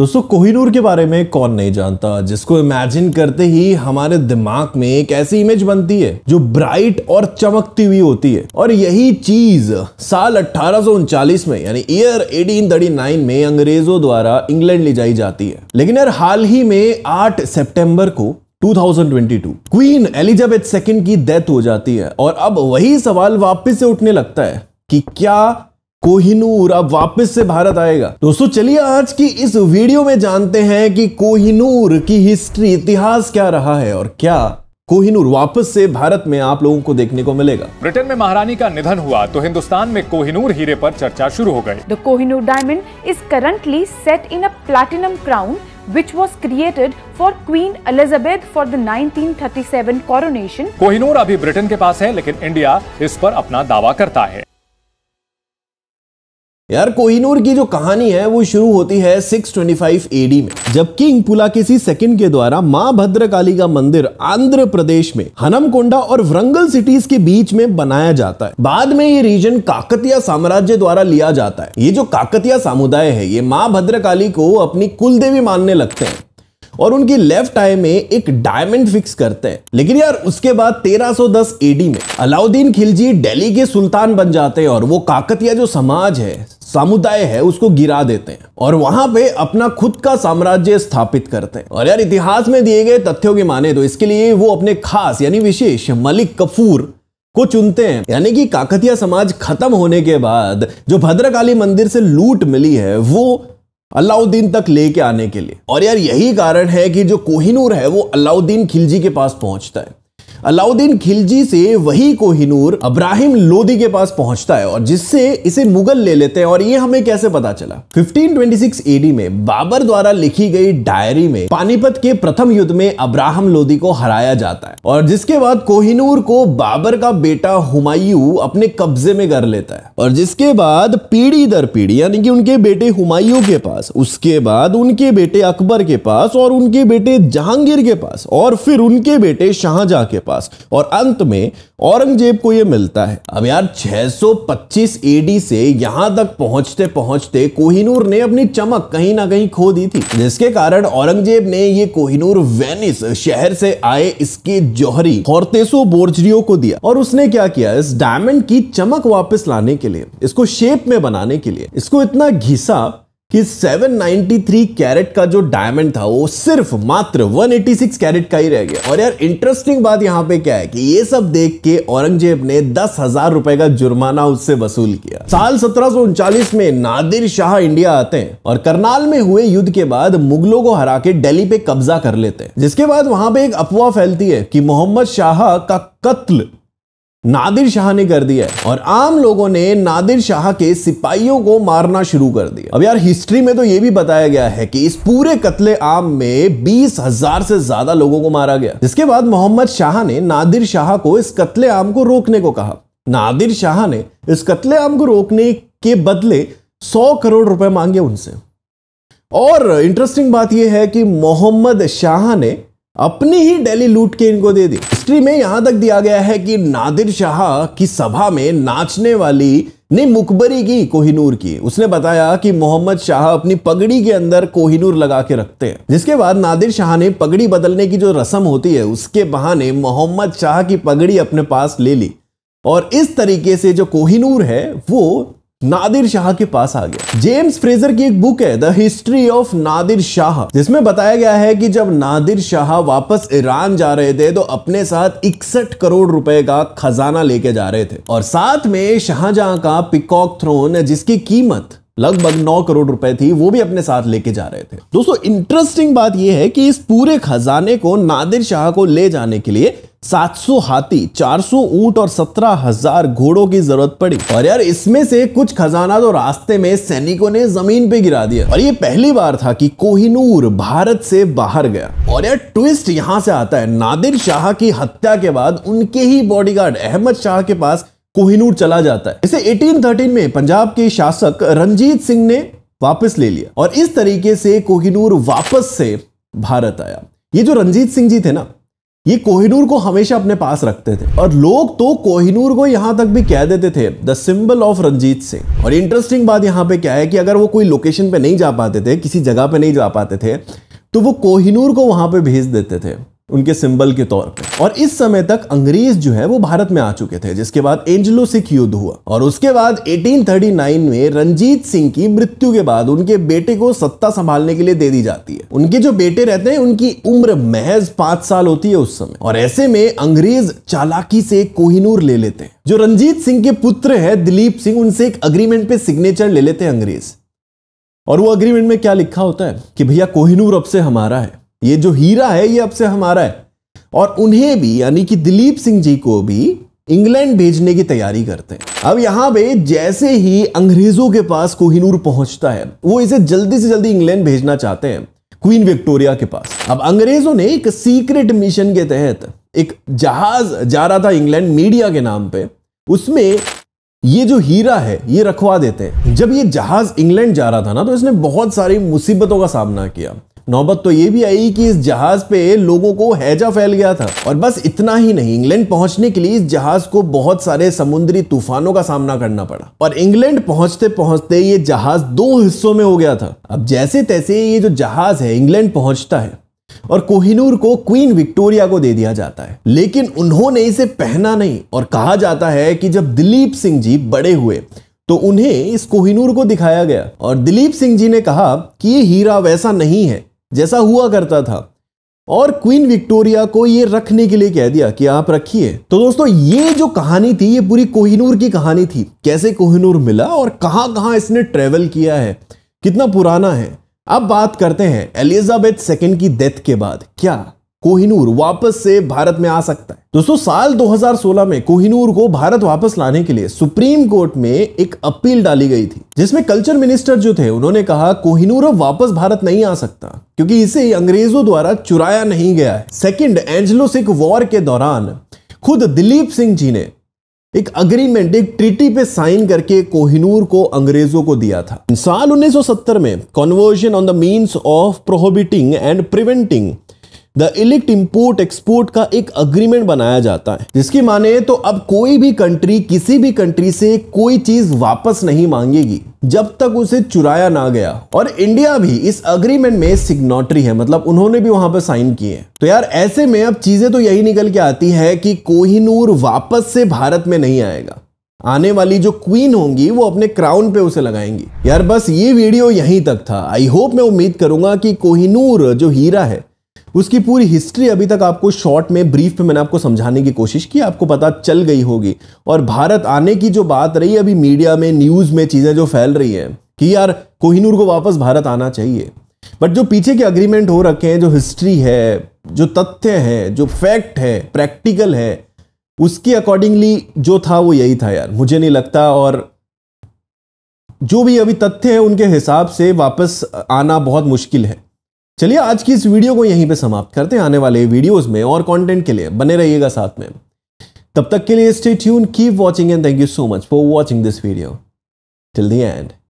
दोस्तों कोहिनूर के बारे में कौन नहीं जानता जिसको इमेजिन करते ही हमारे दिमाग में एक ऐसी इमेज बनती है जो ब्राइट और चमकती हुई होती है और यही चीज साल अठारह में यानी ईयर 1839 में अंग्रेजों द्वारा इंग्लैंड ले जाई जाती है लेकिन यार हाल ही में 8 सितंबर को 2022 क्वीन एलिजाबेथ सेकेंड की डेथ हो जाती है और अब वही सवाल वापिस से उठने लगता है कि क्या कोहिनूर अब वापस से भारत आएगा दोस्तों चलिए आज की इस वीडियो में जानते हैं कि कोहिनूर की हिस्ट्री इतिहास क्या रहा है और क्या कोहिनूर वापस से भारत में आप लोगों को देखने को मिलेगा ब्रिटेन में महारानी का निधन हुआ तो हिंदुस्तान में कोहिनूर हीरे पर चर्चा शुरू हो गई the Kohinoor diamond is currently set in a platinum crown which was created for Queen Elizabeth for the 1937 coronation. Kohinoor अभी ब्रिटेन के पास है लेकिन इंडिया इस पर अपना दावा करता है यार कोहिनूर की जो कहानी है वो शुरू होती है 625 एडी में जब किंग पुलाकेसी सेकंड के द्वारा मां भद्रकाली का मंदिर आंध्र प्रदेश में हनमकोंडा और वरंगल सिटीज के बीच में बनाया जाता है बाद में ये रीजन काकतिया साम्राज्य द्वारा लिया जाता है ये जो काकतिया समुदाय है ये मां भद्रकाली को अपनी कुलदेवी मानने लगते हैं और उनकी लेफ्ट आई में एक डायमंड फिक्स करते हैं लेकिन यार उसके बाद 1310 एडी में अलाउद्दीन खिलजी दिल्ली के सुल्तान बन जाते हैं और वो काकतिया जो समाज है समुदाय है उसको गिरा देते हैं और वहां पे अपना खुद का साम्राज्य स्थापित करते हैं और यार इतिहास में दिए गए तथ्यों के माने तो इसके लिए वो अपने खास यानी विशेष मलिक कफूर को चुनते हैं यानी कि काकतिया समाज खत्म होने के बाद जो भद्रकाली मंदिर से लूट मिली है वो अलाउद्दीन तक लेके आने के लिए और यार यही कारण है कि जो कोहिनूर है वो अलाउद्दीन खिलजी के पास पहुंचता है अलाउद्दीन खिलजी से वही कोहिनूर अब्राहिम लोदी के पास पहुंचता है और जिससे इसे मुगल ले लेते हैं और ये हमें कैसे पता चला 1526 एडी में बाबर द्वारा लिखी गई डायरी में पानीपत के प्रथम युद्ध में अब्राहम लोदी को हराया जाता है और जिसके बाद कोहिनूर को बाबर का बेटा हुमायूं अपने कब्जे में कर लेता है और जिसके बाद पीढ़ी दर पीढ़ी यानी कि उनके बेटे हुमायूं के पास उसके बाद उनके बेटे अकबर के पास और उनके बेटे जहांगीर के पास और फिर उनके बेटे शाहजहां के पास पास और अंत में औरंगजेब को यह मिलता है अब यार 625 एडी से यहां तक पहुंचते पहुंचते कोहिनूर ने अपनी चमक कहीं ना कहीं खो दी थी जिसके कारण औरंगजेब ने ये कोहिनूर वेनिस शहर से आए इसके जौहरी हॉर्तेसो बोर्जरियो को दिया और उसने क्या किया इस डायमंड की चमक वापस लाने के लिए इसको शेप में बनाने के लिए इसको इतना घिसा कि 793 कैरेट का जो डायमंड था वो सिर्फ मात्र 186 कैरेट का ही रह गया और यार इंटरेस्टिंग बात यहाँ पे क्या है कि ये सब देख के औरंगजेब ने दस हजार रुपए का जुर्माना उससे वसूल किया साल सत्रह में नादिर शाह इंडिया आते हैं और करनाल में हुए युद्ध के बाद मुगलों को हरा के डेली पे कब्जा कर लेते हैं जिसके बाद वहां पे एक अफवाह फैलती है कि मोहम्मद शाह का कत्ल नादिर शाह ने कर दिया है और आम लोगों ने नादिर शाह के सिपाहियों को मारना शुरू कर दिया अब यार हिस्ट्री में तो यह भी बताया गया है कि इस पूरे कत्ले आम में बीस हजार से ज्यादा लोगों को मारा गया जिसके बाद मोहम्मद शाह ने नादिर शाह को इस कत्ले आम को रोकने को कहा नादिर शाह ने इस कत्ले आम को रोकने के बदले सौ करोड़ रुपए मांगे उनसे और इंटरेस्टिंग बात यह है कि मोहम्मद शाह ने अपनी ही डेली लूट के इनको दे दी हिस्ट्री में यहां तक दिया गया है कि नादिर शाह की सभा में नाचने वाली ने मुखबरी की कोहिनूर की उसने बताया कि मोहम्मद शाह अपनी पगड़ी के अंदर कोहिनूर लगा के रखते हैं जिसके बाद नादिर शाह ने पगड़ी बदलने की जो रस्म होती है उसके बहाने मोहम्मद शाह की पगड़ी अपने पास ले ली और इस तरीके से जो कोहिनूर है वो नादिर शाह के पास आ गया जेम्स फ्रेजर की एक बुक है the history of Nadir Shah जिसमें बताया गया है कि जब नादिर शाह वापस ईरान जा रहे थे तो अपने साथ इकसठ करोड़ रुपए का खजाना लेके जा रहे थे और साथ में शाहजहां का पिकॉक थ्रोन जिसकी कीमत लगभग नौ करोड़ रुपए थी वो भी अपने साथ लेके जा रहे थे दोस्तों इंटरेस्टिंग बात यह है कि इस पूरे खजाने को नादिर शाह को ले जाने के लिए 700 हाथी 400 ऊंट और 17,000 घोड़ों की जरूरत पड़ी और यार इसमें से कुछ खजाना तो रास्ते में सैनिकों ने जमीन पे गिरा दिया और ये पहली बार था कि कोहिनूर भारत से बाहर गया और यार ट्विस्ट यहाँ से आता है नादिर शाह की हत्या के बाद उनके ही बॉडीगार्ड अहमद शाह के पास कोहिनूर चला जाता है इसे एटीन में पंजाब के शासक रंजीत सिंह ने वापस ले लिया और इस तरीके से कोहिनूर वापस से भारत आया ये जो रंजीत सिंह जी थे ना ये कोहिनूर को हमेशा अपने पास रखते थे और लोग तो कोहिनूर को यहाँ तक भी कह देते थे the symbol of Ranjit Singh और इंटरेस्टिंग बात यहाँ पे क्या है कि अगर वो कोई लोकेशन पे नहीं जा पाते थे किसी जगह पे नहीं जा पाते थे तो वो कोहिनूर को वहाँ पे भेज देते थे उनके सिंबल के तौर पे और इस समय तक अंग्रेज जो है वो भारत में आ चुके थे जिसके बाद एंजलो सिख युद्ध हुआ और उसके बाद 1839 में रंजीत सिंह की मृत्यु के बाद उनके बेटे को सत्ता संभालने के लिए दे दी जाती है उनके जो बेटे रहते हैं उनकी उम्र महज पांच साल होती है उस समय और ऐसे में अंग्रेज चालाकी से कोहिनूर ले लेते हैं जो रंजीत सिंह के पुत्र है दिलीप सिंह उनसे एक अग्रीमेंट पे सिग्नेचर ले लेते हैं अंग्रेज और वो अग्रीमेंट में क्या लिखा होता है कि भैया कोहिनूर अब से हमारा है ये जो हीरा है ये अब से हमारा है और उन्हें भी यानी कि दिलीप सिंह जी को भी इंग्लैंड भेजने की तैयारी करते हैं अब यहां पे जैसे ही अंग्रेजों के पास कोहिनूर पहुंचता है वो इसे जल्दी से जल्दी इंग्लैंड भेजना चाहते हैं क्वीन विक्टोरिया के पास अब अंग्रेजों ने एक सीक्रेट मिशन के तहत एक जहाज जा रहा था इंग्लैंड मीडिया के नाम पे उसमें ये जो हीरा है ये रखवा देते हैं जब ये जहाज इंग्लैंड जा रहा था ना तो इसने बहुत सारी मुसीबतों का सामना किया नौबत तो ये भी आई कि इस जहाज पे लोगों को हैजा फैल गया था और बस इतना ही नहीं इंग्लैंड पहुंचने के लिए इस जहाज को बहुत सारे समुद्री तूफानों का सामना करना पड़ा और इंग्लैंड पहुंचते पहुंचते ये जहाज दो हिस्सों में हो गया था अब जैसे तैसे ये जो जहाज है इंग्लैंड पहुंचता है और कोहिनूर को क्वीन विक्टोरिया को दे दिया जाता है लेकिन उन्होंने इसे पहना नहीं और कहा जाता है कि जब दिलीप सिंह जी बड़े हुए तो उन्हें इस कोहिनूर को दिखाया गया और दिलीप सिंह जी ने कहा कि ये हीरा वैसा नहीं है जैसा हुआ करता था और क्वीन विक्टोरिया को ये रखने के लिए कह दिया कि आप रखिए तो दोस्तों ये जो कहानी थी ये पूरी कोहिनूर की कहानी थी कैसे कोहिनूर मिला और कहां कहां इसने ट्रेवल किया है कितना पुराना है अब बात करते हैं एलिजाबेथ सेकेंड की डेथ के बाद क्या कोहिनूर वापस से भारत में आ सकता है दोस्तों साल 2016 में कोहिनूर को भारत वापस लाने के लिए सुप्रीम कोर्ट में एक अपील डाली गई थी जिसमें कल्चर मिनिस्टर जो थे उन्होंने कहा कोहिनूर अब वापस भारत नहीं आ सकता क्योंकि इसे अंग्रेजों द्वारा चुराया नहीं गया है सेकेंड एंजलो सिख वॉर के दौरान खुद दिलीप सिंह जी ने एक अग्रीमेंट एक ट्रीटी पे साइन करके कोहिनूर को अंग्रेजों को दिया था साल 1970 में conversion on the means of prohibiting and preventing the illicit import export का एक अग्रीमेंट बनाया जाता है जिसकी माने तो अब कोई भी कंट्री किसी भी कंट्री से कोई चीज वापस नहीं मांगेगी जब तक उसे चुराया ना गया और इंडिया भी इस अग्रीमेंट में सिग्नोटरी है मतलब उन्होंने भी वहां पर साइन किए तो यार ऐसे में अब चीजें तो यही निकल के आती है कि कोहिनूर वापस से भारत में नहीं आएगा आने वाली जो क्वीन होंगी वो अपने क्राउन पे उसे लगाएंगी यार बस ये वीडियो यहीं तक था आई होप मैं उम्मीद करूंगा कि कोहिनूर जो हीरा है उसकी पूरी हिस्ट्री अभी तक आपको शॉर्ट में ब्रीफ में मैंने आपको समझाने की कोशिश की आपको पता चल गई होगी और भारत आने की जो बात रही अभी मीडिया में न्यूज़ में चीज़ें जो फैल रही है कि यार कोहिनूर को वापस भारत आना चाहिए बट जो पीछे के अग्रीमेंट हो रखे हैं जो हिस्ट्री है जो तथ्य है जो फैक्ट है प्रैक्टिकल है उसके अकॉर्डिंगली जो था वो यही था यार मुझे नहीं लगता और जो भी अभी तथ्य है उनके हिसाब से वापस आना बहुत मुश्किल है चलिए आज की इस वीडियो को यहीं पे समाप्त करते हैं आने वाले वीडियोस में और कंटेंट के लिए बने रहिएगा साथ में तब तक के लिए stay tune keep watching and thank you so much for watching this video till the and